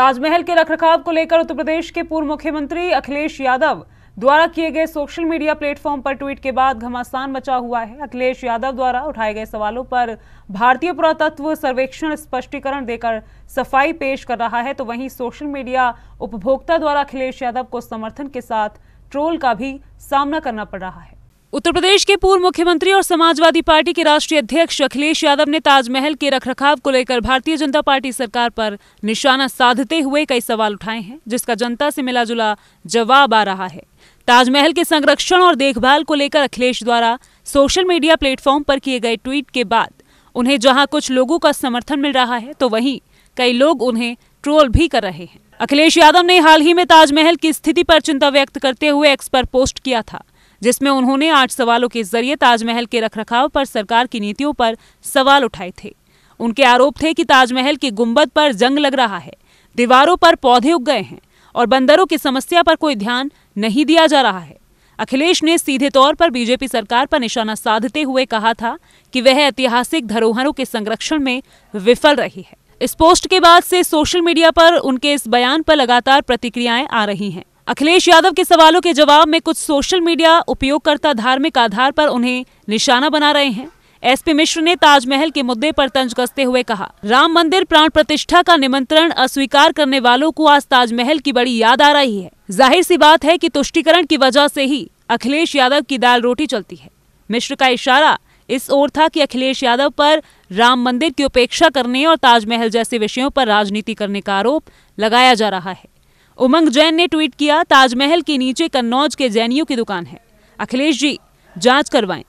ताजमहल के रखरखाव को लेकर उत्तर प्रदेश के पूर्व मुख्यमंत्री अखिलेश यादव द्वारा किए गए सोशल मीडिया प्लेटफॉर्म पर ट्वीट के बाद घमासान मचा हुआ है अखिलेश यादव द्वारा उठाए गए सवालों पर भारतीय पुरातत्व सर्वेक्षण स्पष्टीकरण देकर सफाई पेश कर रहा है तो वहीं सोशल मीडिया उपभोक्ता द्वारा अखिलेश यादव को समर्थन के साथ ट्रोल का भी सामना करना पड़ रहा है उत्तर प्रदेश के पूर्व मुख्यमंत्री और समाजवादी पार्टी के राष्ट्रीय अध्यक्ष अखिलेश यादव ने ताजमहल के रखरखाव को लेकर भारतीय जनता पार्टी सरकार पर निशाना साधते हुए कई सवाल उठाए हैं जिसका जनता से मिला जुला जवाब आ रहा है ताजमहल के संरक्षण और देखभाल को लेकर अखिलेश द्वारा सोशल मीडिया प्लेटफॉर्म पर किए गए ट्वीट के बाद उन्हें जहाँ कुछ लोगों का समर्थन मिल रहा है तो वही कई लोग उन्हें ट्रोल भी कर रहे हैं अखिलेश यादव ने हाल ही में ताजमहल की स्थिति पर चिंता व्यक्त करते हुए एक्स पर पोस्ट किया था जिसमें उन्होंने आठ सवालों के जरिए ताजमहल के रखरखाव पर सरकार की नीतियों पर सवाल उठाए थे उनके आरोप थे कि ताजमहल के गुंबद पर जंग लग रहा है दीवारों पर पौधे उग गए हैं और बंदरों की समस्या पर कोई ध्यान नहीं दिया जा रहा है अखिलेश ने सीधे तौर पर बीजेपी सरकार पर निशाना साधते हुए कहा था कि वह ऐतिहासिक धरोहरों के संरक्षण में विफल रही है इस पोस्ट के बाद से सोशल मीडिया पर उनके इस बयान पर लगातार प्रतिक्रियाएं आ रही हैं अखिलेश यादव के सवालों के जवाब में कुछ सोशल मीडिया उपयोगकर्ता धार्मिक आधार पर उन्हें निशाना बना रहे हैं एसपी मिश्र ने ताजमहल के मुद्दे पर तंज कसते हुए कहा राम मंदिर प्राण प्रतिष्ठा का निमंत्रण अस्वीकार करने वालों को आज ताजमहल की बड़ी याद आ रही है जाहिर सी बात है कि तुष्टिकरण की वजह से ही अखिलेश यादव की दाल रोटी चलती है मिश्र का इशारा इस ओर था कि अखिलेश यादव पर राम मंदिर की उपेक्षा करने और ताजमहल जैसे विषयों पर राजनीति करने का आरोप लगाया जा रहा है उमंग जैन ने ट्वीट किया ताजमहल के नीचे कन्नौज के जैनियों की दुकान है अखिलेश जी जांच करवाएं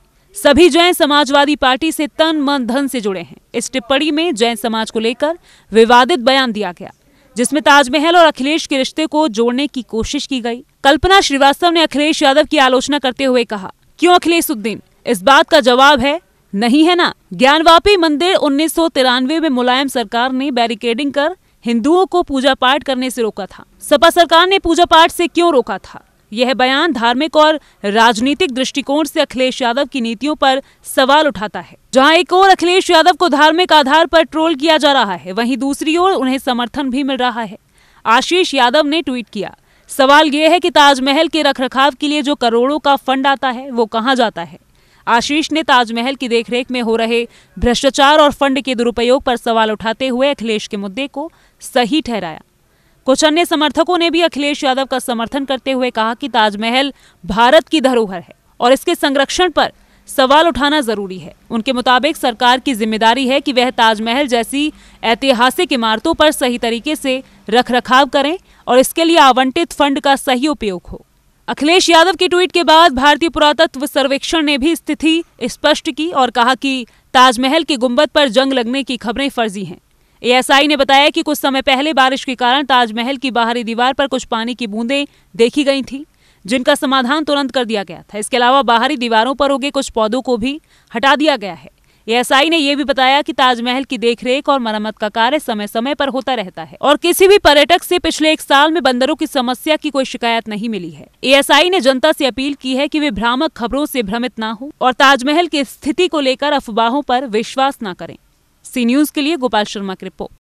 सभी जैन समाजवादी पार्टी से तन मन धन से जुड़े हैं इस टिप्पणी में जैन समाज को लेकर विवादित बयान दिया गया जिसमें ताजमहल और अखिलेश के रिश्ते को जोड़ने की कोशिश की गई कल्पना श्रीवास्तव ने अखिलेश यादव की आलोचना करते हुए कहा क्यों अखिलेश उद्दीन इस बात का जवाब है नहीं है ना ज्ञानवापी मंदिर उन्नीस में मुलायम सरकार ने बैरिकेडिंग कर हिंदुओं को पूजा पाठ करने से रोका था सपा सरकार ने पूजा पाठ से क्यों रोका था यह बयान धार्मिक और राजनीतिक दृष्टिकोण से अखिलेश यादव की नीतियों पर सवाल उठाता है जहां एक ओर अखिलेश यादव को धार्मिक आधार पर ट्रोल किया जा रहा है वहीं दूसरी ओर उन्हें समर्थन भी मिल रहा है आशीष यादव ने ट्वीट किया सवाल यह है कि ताजमहल के रखरखाव के लिए जो करोड़ों का फंड आता है वो कहाँ जाता है आशीष ने ताजमहल की देखरेख में हो रहे भ्रष्टाचार और फंड के दुरुपयोग पर सवाल उठाते हुए अखिलेश के मुद्दे को सही ठहराया कुछ अन्य समर्थकों ने भी अखिलेश यादव का समर्थन करते हुए कहा कि ताजमहल भारत की धरोहर है और इसके संरक्षण पर सवाल उठाना जरूरी है उनके मुताबिक सरकार की जिम्मेदारी है कि वह ताजमहल जैसी ऐतिहासिक इमारतों पर सही तरीके से रख रखाव करें और इसके लिए आवंटित फंड का सही उपयोग हो अखिलेश यादव के ट्वीट के बाद भारतीय पुरातत्व सर्वेक्षण ने भी स्थिति स्पष्ट की और कहा कि ताजमहल के गुंबद पर जंग लगने की खबरें फर्जी हैं एएसआई ने बताया कि कुछ समय पहले बारिश के कारण ताजमहल की बाहरी दीवार पर कुछ पानी की बूंदें देखी गई थी जिनका समाधान तुरंत कर दिया गया था इसके अलावा बाहरी दीवारों पर उगे कुछ पौधों को भी हटा दिया गया है एएसआई ने यह भी बताया कि ताजमहल की देखरेख और मरम्मत का कार्य समय समय पर होता रहता है और किसी भी पर्यटक से पिछले एक साल में बंदरों की समस्या की कोई शिकायत नहीं मिली है एएसआई ने जनता से अपील की है कि वे भ्रामक खबरों से भ्रमित ना हो और ताजमहल की स्थिति को लेकर अफवाहों पर विश्वास न करें सी न्यूज के लिए गोपाल शर्मा की रिपोर्ट